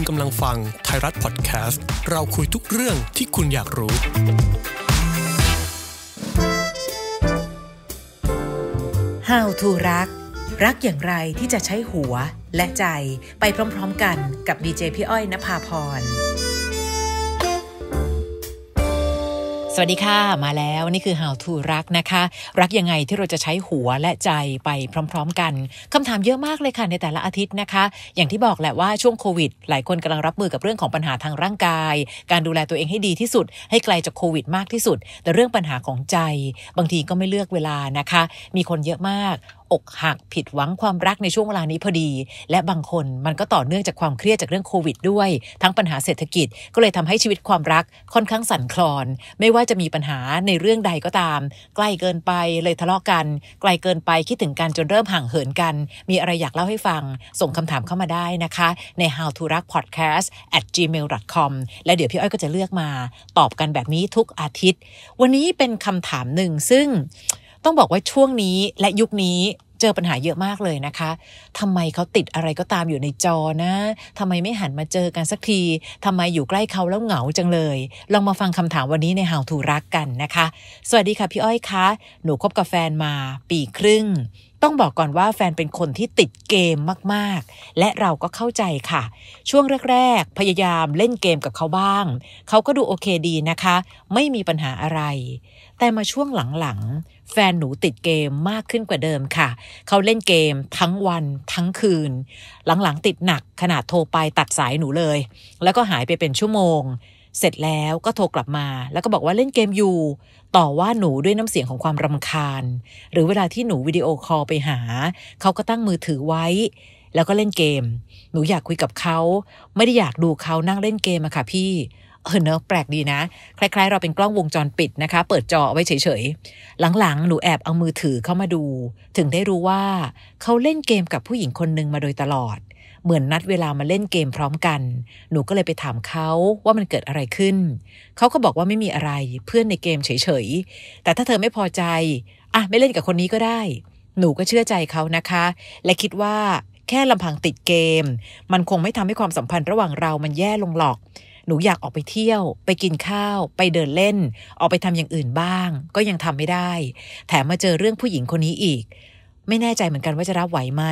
ณกำลังฟังไทยรัฐพอดแคสต์ เราคุยทุกเรื่องที่คุณอยากรู้ h าวทูรัก รักอย่างไรที่จะใช้หัวและใจไปพร้อม ๆกันกับดีเจพี่อ้อยนภาพรวัสดีค่ะ มาแล้วนี่คือ How to รักนะคะ รักยังไงที่เราจะใช้หัวและใจไปพร้อมๆกัน คำถามเยอะมากเลยค่ะในแต่ละอาทิตย์นะคะ อย่างที่บอกแหละว่าช่วงโควิด หลายคนกำลังรับมือกับเรื่องของปัญหาทางร่างกาย การดูแลตัวเองให้ดีที่สุด ให้ไกลจากโควิดมากที่สุดแต่เรื่องปัญหาของใจ บางทีก็ไม่เลือกเวลานะคะ มีคนเยอะมากอกหักผิดหวังความรักในช่วงเวลานี้พอดี และบางคนมันก็ต่อเนื่องจากความเครียดจากเรื่องโควิด ด้วย ทั้งปัญหาเศรษฐกิจ ก็เลยทำให้ชีวิตความรักค่อนข้างสั่นคลอน ไม่ว่าจะมีปัญหาในเรื่องใดก็ตาม ใกล้เกินไปเลยทะเลาะกันไกลเกินไป คิดถึงกันจนเริ่มห่างเหินกัน มีอะไรอยากเล่าให้ฟัง ส่งคำถามเข้ามาได้นะคะ ใน how to รัก podcast at gmail com และเดี๋ยวพี่อ้อยก็จะเลือกมา ตอบกันแบบนี้ทุกอาทิตย์ วันนี้เป็นคำถามหนึ่งซึ่งต้องบอกว่าช่วงนี้และยุคนี้เจอปัญหาเยอะมากเลยนะคะ ทำไมเขาติดอะไรก็ตามอยู่ในจอนะ ทำไมไม่หันมาเจอกันสักที ทำไมอยู่ใกล้เขาแล้วเหงาจังเลย ลองมาฟังคำถามวันนี้ใน How to รักกันนะคะ สวัสดีค่ะพี่อ้อยคะ หนูคบกับแฟนมาปีครึ่ง ต้องบอกก่อนว่าแฟนเป็นคนที่ติดเกมมาก ๆ และเราก็เข้าใจค่ะ ช่วงแรก ๆ พยายามเล่นเกมกับเขาบ้าง เขาก็ดูโอเคดีนะคะ ไม่มีปัญหาอะไร แต่มาช่วงหลังๆแฟนหนูติดเกมมากขึ้นกว่าเดิมค่ะ เขาเล่นเกมทั้งวันทั้งคืน หลังๆติดหนักขนาดโทรไปตัดสายหนูเลย แล้วก็หายไปเป็นชั่วโมง เสร็จแล้วก็โทรกลับมา แล้วก็บอกว่าเล่นเกมอยู่ ต่อว่าหนูด้วยน้ำเสียงของความรำคาญ หรือเวลาที่หนูวิดีโอคอลไปหา เขาก็ตั้งมือถือไว้ แล้วก็เล่นเกม หนูอยากคุยกับเขาไม่ได้อยากดูเขานั่งเล่นเกมอะค่ะพี่เออเนอะแปลกดีนะ คล้ายๆเราเป็นกล้องวงจรปิดนะคะ เปิดจอไว้เฉยๆ หลังๆ หนูแอบเอามือถือเข้ามาดู ถึงได้รู้ว่าเขาเล่นเกมกับผู้หญิงคนนึงมาโดยตลอด เหมือนนัดเวลามาเล่นเกมพร้อมกัน หนูก็เลยไปถามเขาว่ามันเกิดอะไรขึ้น เขาก็บอกว่าไม่มีอะไร เพื่อนในเกมเฉยๆ แต่ถ้าเธอไม่พอใจอ่ะไม่เล่นกับคนนี้ก็ได้ หนูก็เชื่อใจเขานะคะ และคิดว่าแค่ลำพังติดเกม มันคงไม่ทำให้ความสัมพันธ์ระหว่างเรามันแย่ลงหรอกหนูอยากออกไปเที่ยว ไปกินข้าวไปเดินเล่น ออกไปทำอย่างอื่นบ้าง ก็ยังทำไม่ได้ แถมมาเจอเรื่องผู้หญิงคนนี้อีก ไม่แน่ใจเหมือนกันว่าจะรับไหวไหม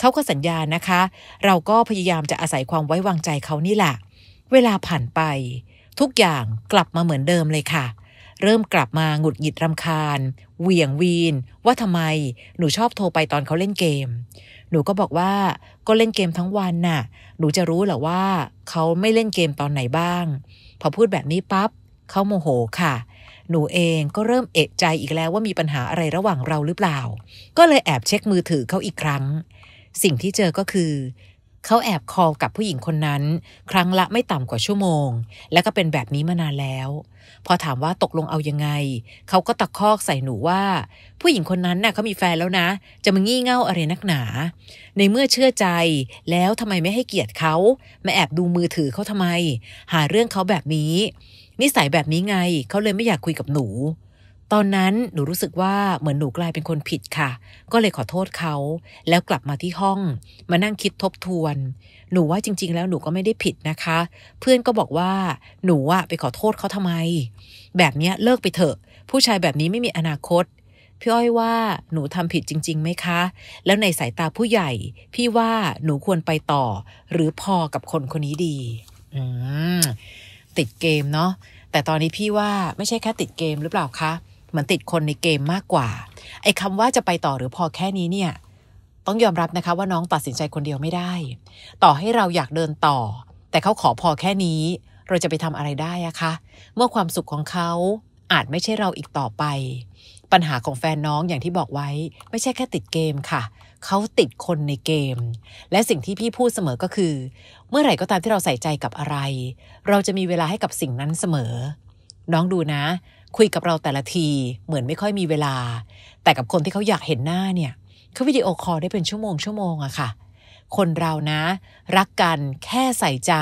เขาก็สัญญานะคะ เราก็พยายามจะอาศัยความไว้วางใจเขานี่แหละ เวลาผ่านไป ทุกอย่างกลับมาเหมือนเดิมเลยค่ะเเริ่มกลับมาหงุดหงิดรำคาญเหวี่ยงวีนว่าทำไมหนูชอบโทรไปตอนเขาเล่นเกม หนูก็บอกว่า ก็เล่นเกมทั้งวันน่ะหนูจะรู้เหรอว่าเขาไม่เล่นเกมตอนไหนบ้าง พอพูดแบบนี้ปับ๊บเขาโมโหค่ะ หนูเองก็เริ่มเอกใจอีกแล้วว่ามีปัญหาอะไรระหว่างเราหรือเปล่า ก็เลยแอบเช็คมือถือเขาอีกครั้ง สิ่งที่เจอก็คือเขาแอบคอลกับผู้หญิงคนนั้น ครั้งละไม่ต่ำกว่าชั่วโมง แล้วก็เป็นแบบนี้มานานแล้ว พอถามว่าตกลงเอายังไงเขาก็ตะคอกใส่หนูว่า ผู้หญิงคนนั้นน่ะเขามีแฟนแล้วนะ จะมางี่เง่าอะไรนักหนา ในเมื่อเชื่อใจแล้วทำไมไม่ให้เกียรติเขาไม่แอบดูมือถือเขาทำไม หาเรื่องเขาแบบนี้นิสัยแบบนี้ไงเขาเลยไม่อยากคุยกับหนูตอนนั้นหนูรู้สึกว่าเหมือนหนูกลายเป็นคนผิดค่ะ ก็เลยขอโทษเขา แล้วกลับมาที่ห้องมานั่งคิดทบทวน หนูว่าจริง ๆ แล้วหนูก็ไม่ได้ผิดนะคะ เพื่อนก็บอกว่า หนูอะไปขอโทษเขาทำไม แบบเนี้ยเลิกไปเถอะ ผู้ชายแบบนี้ไม่มีอนาคตพี่อ้อยว่าหนูทำผิดจริงๆไหมคะ แล้วในสายตาผู้ใหญ่ พี่ว่าหนูควรไปต่อ หรือพอกับคนคนนี้ดีอืมติดเกมเนาะแต่ตอนนี้พี่ว่าไม่ใช่แค่ติดเกมหรือเปล่าคะเหมือนติดคนในเกมมากกว่า ไอ้คำว่าจะไปต่อหรือพอแค่นี้เนี่ย ต้องยอมรับนะคะว่าน้องตัดสินใจคนเดียวไม่ได้ ต่อให้เราอยากเดินต่อ แต่เขาขอพอแค่นี้ เราจะไปทำอะไรได้อะคะ เมื่อความสุขของเขาอาจไม่ใช่เราอีกต่อไป ปัญหาของแฟนน้องอย่างที่บอกไว้ ไม่ใช่แค่ติดเกมค่ะ เขาติดคนในเกม และสิ่งที่พี่พูดเสมอก็คือ เมื่อไหร่ก็ตามที่เราใส่ใจกับอะไร เราจะมีเวลาให้กับสิ่งนั้นเสมอ น้องดูนะคุยกับเราแต่ละทีเหมือนไม่ค่อยมีเวลา แต่กับคนที่เขาอยากเห็นหน้าเนี่ยเขาวิดีโอคอลได้เป็นชั่วโมงชั่วโมงอะค่ะ คนเรานะ รักกันแค่ใส่ใจ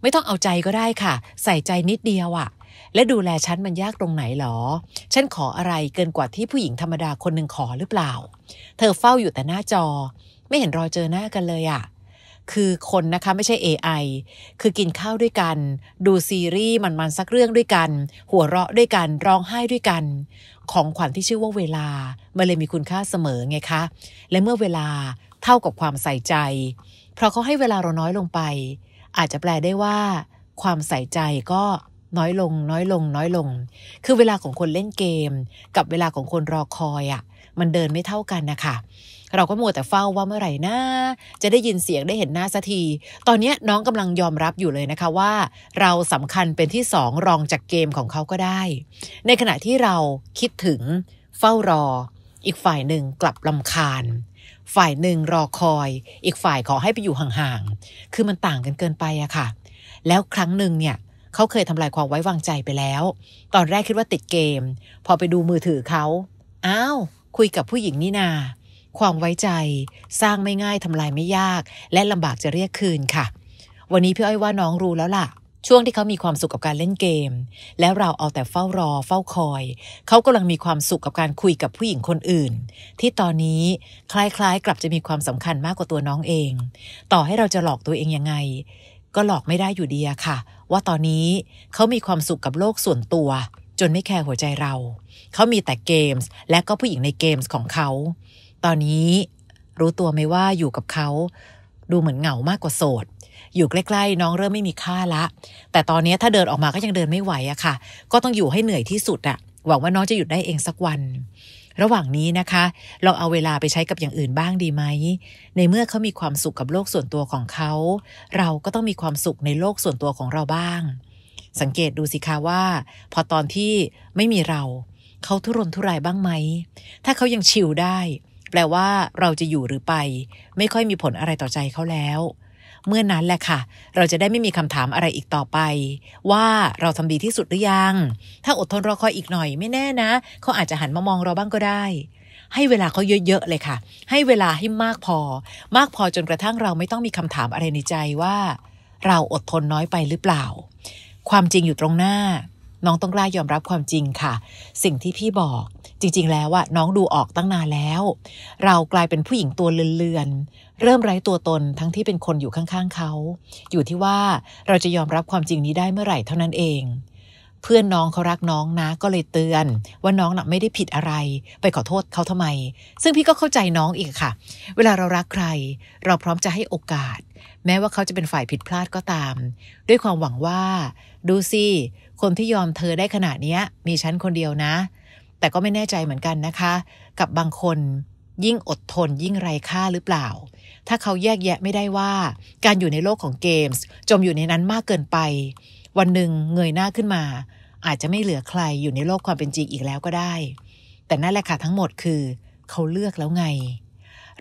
ไม่ต้องเอาใจก็ได้ค่ะ ใส่ใจนิดเดียวอะและดูแลฉันมันยากตรงไหนหรอฉันขออะไรเกินกว่าที่ผู้หญิงธรรมดาคนหนึ่งขอหรือเปล่า เธอเฝ้าอยู่แต่หน้าจอ ไม่เห็นรอเจอหน้ากันเลยอะ่ะคือคนนะคะไม่ใช่ AI คือกินข้าวด้วยกัน ดูซีรีส์มันๆสักเรื่องด้วยกัน หัวเราะด้วยกันร้องไห้ด้วยกัน ของขวัญที่ชื่อว่าเวลามันเลยมีคุณค่าเสมอไงคะ และเมื่อเวลาเท่ากับความใส่ใจเพราะเขาให้เวลาเราน้อยลงไป อาจจะแปลได้ว่า ความใส่ใจก็น้อยลงน้อยลงน้อยลง คือเวลาของคนเล่นเกม กับเวลาของคนรอคอยอะ่ะมันเดินไม่เท่ากันนะคะ เราก็มัวแต่เฝ้าว่าเมื่อไหร่นะจะได้ยินเสียงได้เห็นหน้าสักที ตอนนี้น้องกำลังยอมรับอยู่เลยนะคะว่าเราสำคัญเป็นที่สองรองจากเกมของเขาก็ได้ ในขณะที่เราคิดถึง เฝ้ารออีกฝ่ายหนึ่งกลับลำคาญ ฝ่ายหนึ่งรอคอย อีกฝ่ายขอให้ไปอยู่ห่างๆ คือมันต่างกันเกินไปอะค่ะ แล้วครั้งหนึ่งเนี่ยเขาเคยทำลายความไว้วางใจไปแล้ว ตอนแรกคิดว่าติดเกม พอไปดูมือถือเขาอ้าวคุยกับผู้หญิงนี่นา ความไว้ใจสร้างไม่ง่ายทำลายไม่ยาก และลำบากจะเรียกคืนค่ะ วันนี้พี่อ้อยว่าน้องรู้แล้วล่ะ ช่วงที่เขามีความสุขกับการเล่นเกม แล้วเราเอาแต่เฝ้ารอ เฝ้าคอย เขากำลังมีความสุขกับการคุยกับผู้หญิงคนอื่น ที่ตอนนี้คล้าย ๆกลับจะมีความสำคัญมากกว่าตัวน้องเอง ต่อให้เราจะหลอกตัวเองยังไง ก็หลอกไม่ได้อยู่ดีอะค่ะ ว่าตอนนี้เขามีความสุขกับโลกส่วนตัวจนไม่แคร์หัวใจเรา เขามีแต่เกมส์ และก็ผู้หญิงในเกมส์ของเขา ตอนนี้รู้ตัวไหมว่าอยู่กับเขา ดูเหมือนเหงามากกว่าโสด อยู่ใกล้ๆน้องเริ่มไม่มีค่าละ แต่ตอนนี้ถ้าเดินออกมาก็ยังเดินไม่ไหวอะค่ะ ก็ต้องอยู่ให้เหนื่อยที่สุดอะหวังว่าน้องจะหยุดได้เองสักวัน ระหว่างนี้นะคะลองเอาเวลาไปใช้กับอย่างอื่นบ้างดีไหม ในเมื่อเขามีความสุขกับโลกส่วนตัวของเขา เราก็ต้องมีความสุขในโลกส่วนตัวของเราบ้างสังเกตดูสิคะว่าพอตอนที่ไม่มีเรา เขาทุรนทุรายบ้างไหม ถ้าเขายังชิลได้ แปลว่าเราจะอยู่หรือไป ไม่ค่อยมีผลอะไรต่อใจเขาแล้ว เมื่อนั้นแหละค่ะ เราจะได้ไม่มีคำถามอะไรอีกต่อไป ว่าเราทำดีที่สุดหรือยัง ถ้าอดทนรอคอยอีกหน่อย ไม่แน่นะ เขาอาจจะหันมามองเราบ้างก็ได้ ให้เวลาเขาเยอะๆเลยค่ะ ให้เวลาให้มากพอ มากพอจนกระทั่งเราไม่ต้องมีคำถามอะไรในใจว่า เราอดทนน้อยไปหรือเปล่าความจริงอยู่ตรงหน้า น้องต้องกล้ายอมรับความจริงค่ะ สิ่งที่พี่บอก จริงๆแล้วอะน้องดูออกตั้งนานแล้ว เรากลายเป็นผู้หญิงตัวเลือนๆ เริ่มไร้ตัวตนทั้งที่เป็นคนอยู่ข้างๆ เขา อยู่ที่ว่าเราจะยอมรับความจริงนี้ได้เมื่อไหร่เท่านั้นเองเพื่อนน้องเขารักน้องนะ ก็เลยเตือน ว่าน้องน่ะไม่ได้ผิดอะไรไปขอโทษเขาทำไม ซึ่งพี่ก็เข้าใจน้องอีกค่ะ เวลาเรารักใคร เราพร้อมจะให้โอกาส แม้ว่าเขาจะเป็นฝ่ายผิดพลาดก็ตาม ด้วยความหวังว่าดูสิ คนที่ยอมเธอได้ขนาดนี้ มีฉันคนเดียวนะ แต่ก็ไม่แน่ใจเหมือนกันนะคะ กับบางคนยิ่งอดทนยิ่งไร้ค่าหรือเปล่า ถ้าเขาแยกแยะไม่ได้ว่า การอยู่ในโลกของเกมส์จมอยู่ในนั้นมากเกินไปวันหนึ่งเงยหน้าขึ้นมา อาจจะไม่เหลือใครอยู่ในโลกความเป็นจริงอีกแล้วก็ได้ แต่นั่นแหละค่ะทั้งหมดคือเขาเลือกแล้วไง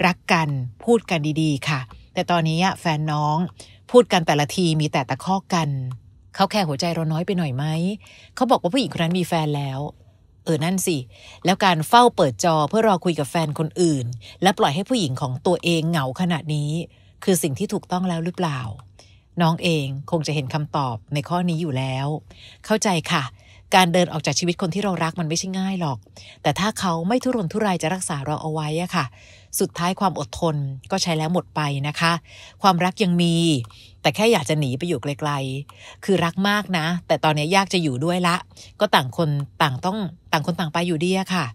รักกันพูดกันดีๆ ค่ะ แต่ตอนนี้แฟนน้อง พูดกันแต่ละทีมีแต่ตะคอกกันเขาแค่หัวใจเราน้อยไปหน่อยไหม เขาบอกว่าผู้หญิงคนนั้นมีแฟนแล้ว เออนั่นสิ แล้วการเฝ้าเปิดจอเพื่อรอคุยกับแฟนคนอื่น และปล่อยให้ผู้หญิงของตัวเองเหงาขนาดนี้ คือสิ่งที่ถูกต้องแล้วหรือเปล่าน้องเองคงจะเห็นคำตอบในข้อนี้อยู่แล้ว เข้าใจค่ะ การเดินออกจากชีวิตคนที่เรารักมันไม่ใช่ง่ายหรอก แต่ถ้าเขาไม่ทุรนทุรายจะรักษาเราเอาไว้อะค่ะ สุดท้ายความอดทนก็ใช้แล้วหมดไปนะคะ ความรักยังมี แต่แค่อยากจะหนีไปอยู่ไกลๆ คือรักมากนะแต่ตอนนี้ยากจะอยู่ด้วยละ ก็ต่างคนต่างต้องต่างคนต่างไปอยู่ดีอะค่ะ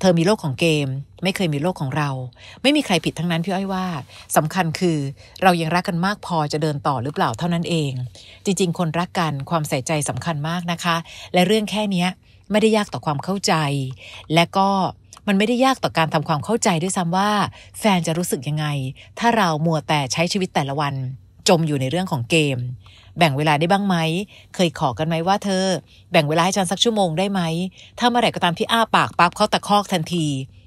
เธอมีโลกของเกม ไม่เคยมีโลกของเรา ไม่มีใครผิดทั้งนั้นพี่อ้อยว่า สำคัญคือ เรายังรักกันมากพอจะเดินต่อหรือเปล่าเท่านั้นเอง จริงๆ คนรักกันความใส่ใจสำคัญมากนะคะ และเรื่องแค่เนี้ยไม่ได้ยากต่อความเข้าใจ และก็มันไม่ได้ยากต่อการทำความเข้าใจด้วยซ้ำว่า แฟนจะรู้สึกยังไง ถ้าเรามัวแต่ใช้ชีวิตแต่ละวันจมอยู่ในเรื่องของเกม แบ่งเวลาได้บ้างไหม เคยขอกันไหมว่าเธอ แบ่งเวลาให้ฉันสักชั่วโมงได้ไหมถ้าเมื่อไหร่ก็ตามที่อ้าปากปั๊บเขาตะคอกทันที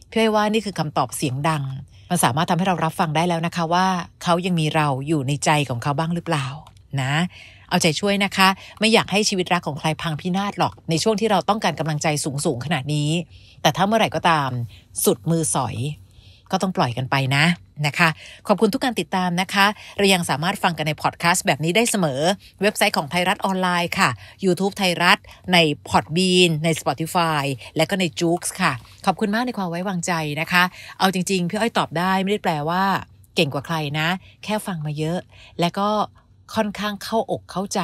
พี่อว่านี่คือคำตอบเสียงดัง มันสามารถทำให้เรารับฟังได้แล้วนะคะว่าเขายังมีเราอยู่ในใจของเขาบ้างหรือเปล่านะ เอาใจช่วยนะคะ ไม่อยากให้ชีวิตรักของใครพังพินาศหรอกในช่วงที่เราต้องการกำลังใจสูงๆขนาดนี้ แต่ถ้าเมื่อไหร่ก็ตาม สุดมือสอยก็ต้องปล่อยกันไปนะนะคะ ขอบคุณทุกการติดตามนะคะ เรายังสามารถฟังกันในพอดแคสต์แบบนี้ได้เสมอ เว็บไซต์ของไทยรัฐออนไลน์ค่ะ YouTube ไทยรัฐใน Podbean ใน Spotify และก็ใน j o o x ค่ะ ขอบคุณมากในความไว้วางใจนะคะ เอาจริง ๆ พี่อ้อยตอบได้ไม่ได้แปลว่าเก่งกว่าใครนะ แค่ฟังมาเยอะ และก็ค่อนข้างเข้าอกเข้าใจ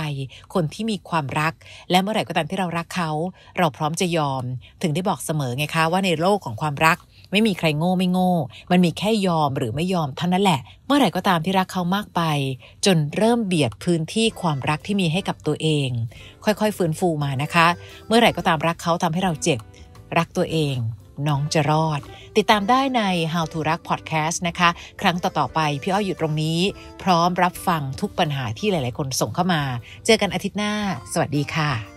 คนที่มีความรัก และเมื่อไหร่ก็ตามที่เรารักเขา เราพร้อมจะยอมถึงได้บอกเสมอไงคะว่าในโลกของความรักไม่มีใครโง่ไม่โง่ มันมีแค่ยอมหรือไม่ยอมเท่านั้นแหละ เมื่อไหร่ก็ตามที่รักเขามากไป จนเริ่มเบียดพื้นที่ความรักที่มีให้กับตัวเอง ค่อยๆฟื้นฟูมานะคะ เมื่อไหร่ก็ตามรักเขาทำให้เราเจ็บ รักตัวเอง น้องจะรอด ติดตามได้ใน How to รัก Podcast นะคะ ครั้งต่อๆไปพี่อ้อยอยู่ตรงนี้ พร้อมรับฟังทุกปัญหาที่หลายๆ คนส่งเข้ามา เจอกันอาทิตย์หน้า สวัสดีค่ะ